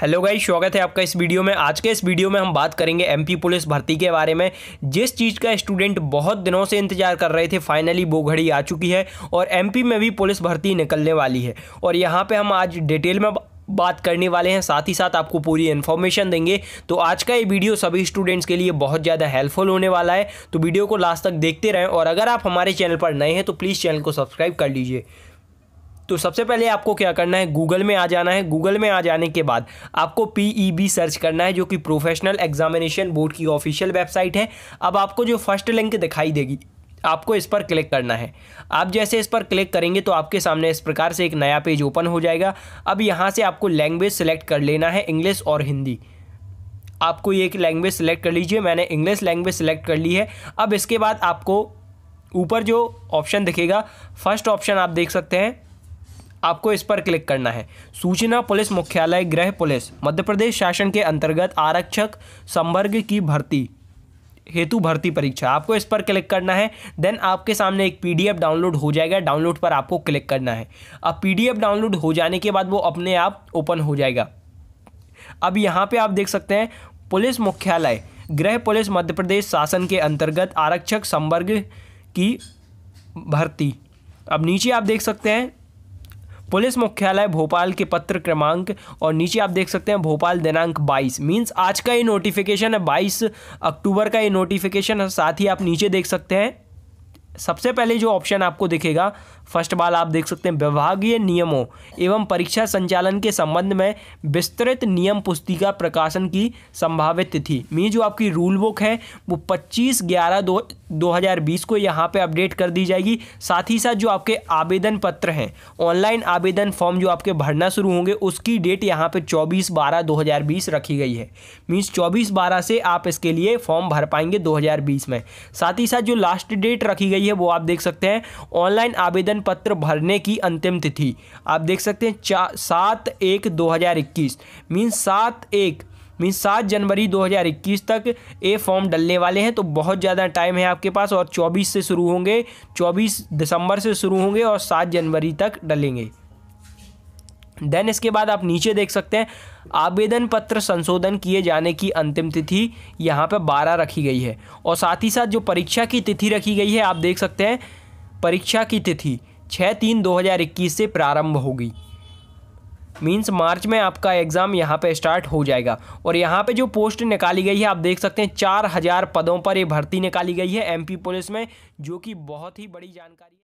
hello गाई स्वागत है आपका इस वीडियो में आज के इस वीडियो में हम बात करेंगे एमपी पुलिस भर्ती के बारे में जिस चीज़ का स्टूडेंट बहुत दिनों से इंतजार कर रहे थे फाइनली वो घड़ी आ चुकी है और एमपी में भी पुलिस भर्ती निकलने वाली है और यहाँ पे हम आज डिटेल में बात करने वाले हैं साथ ही साथ आपको पूरी इन्फॉर्मेशन देंगे तो आज का ये वीडियो सभी स्टूडेंट्स के लिए बहुत ज़्यादा हेल्पफुल होने वाला है तो वीडियो को लास्ट तक देखते रहें और अगर आप हमारे चैनल पर नए हैं तो प्लीज़ चैनल को सब्सक्राइब कर लीजिए तो सबसे पहले आपको क्या करना है गूगल में आ जाना है गूगल में आ जाने के बाद आपको पी सर्च e करना है जो कि प्रोफेशनल एग्जामिनेशन बोर्ड की ऑफिशियल वेबसाइट है अब आपको जो फर्स्ट लिंक दिखाई देगी आपको इस पर क्लिक करना है आप जैसे इस पर क्लिक करेंगे तो आपके सामने इस प्रकार से एक नया पेज ओपन हो जाएगा अब यहाँ से आपको लैंग्वेज सेलेक्ट कर लेना है इंग्लिश और हिंदी आपको ये लैंग्वेज सेलेक्ट कर लीजिए मैंने इंग्लिश लैंग्वेज सेलेक्ट कर ली है अब इसके बाद आपको ऊपर जो ऑप्शन दिखेगा फर्स्ट ऑप्शन आप देख सकते हैं आपको इस पर क्लिक करना है सूचना पुलिस मुख्यालय गृह पुलिस मध्य प्रदेश शासन के अंतर्गत आरक्षक संवर्ग की भर्ती हेतु भर्ती परीक्षा आपको इस पर क्लिक करना है देन आपके सामने एक पीडीएफ डाउनलोड हो जाएगा डाउनलोड पर आपको क्लिक करना है अब पीडीएफ डाउनलोड हो जाने के बाद वो अपने आप ओपन हो जाएगा अब यहाँ पे आप देख सकते हैं पुलिस मुख्यालय गृह पुलिस मध्य प्रदेश शासन के अंतर्गत आरक्षक संवर्ग की भर्ती अब नीचे आप देख सकते हैं पुलिस मुख्यालय भोपाल के पत्र क्रमांक और नीचे आप देख सकते हैं भोपाल दिनांक 22 मींस आज का ये नोटिफिकेशन है 22 अक्टूबर का ये नोटिफिकेशन है साथ ही आप नीचे देख सकते हैं सबसे पहले जो ऑप्शन आपको दिखेगा फर्स्ट बाल आप देख सकते हैं विभागीय नियमों एवं परीक्षा संचालन के संबंध में विस्तृत नियम पुस्तिका प्रकाशन की संभावित तिथि मी जो आपकी रूल बुक है वो 25 ग्यारह दो 2020 को यहाँ पे अपडेट कर दी जाएगी साथ ही साथ जो आपके आवेदन पत्र हैं ऑनलाइन आवेदन फॉर्म जो आपके भरना शुरू होंगे उसकी डेट यहाँ पे 24 बारह 2020 रखी गई है मीन्स 24 बारह से आप इसके लिए फॉर्म भर पाएंगे 2020 में साथ ही साथ जो लास्ट डेट रखी गई गई है वो आप देख सकते हैं ऑनलाइन आवेदन पत्र भरने की अंतिम तिथि आप देख सकते हैं सात एक दो हज़ार इक्कीस मीन सात एक मीन सात जनवरी 2021 तक ये फॉर्म डलने वाले हैं तो बहुत ज़्यादा टाइम है आपके पास और 24 से शुरू होंगे 24 दिसंबर से शुरू होंगे और सात जनवरी तक डलेंगे देन इसके बाद आप नीचे देख सकते हैं आवेदन पत्र संशोधन किए जाने की अंतिम तिथि यहाँ पर बारह रखी गई है और साथ ही साथ जो परीक्षा की तिथि रखी गई है आप देख सकते हैं परीक्षा की तिथि छः तीन दो हज़ार इक्कीस से प्रारंभ होगी मीन्स मार्च में आपका एग्ज़ाम यहाँ पे स्टार्ट हो जाएगा और यहाँ पे जो पोस्ट निकाली गई है आप देख सकते हैं चार हज़ार पदों पर ये भर्ती निकाली गई है एम पुलिस में जो कि बहुत ही बड़ी जानकारी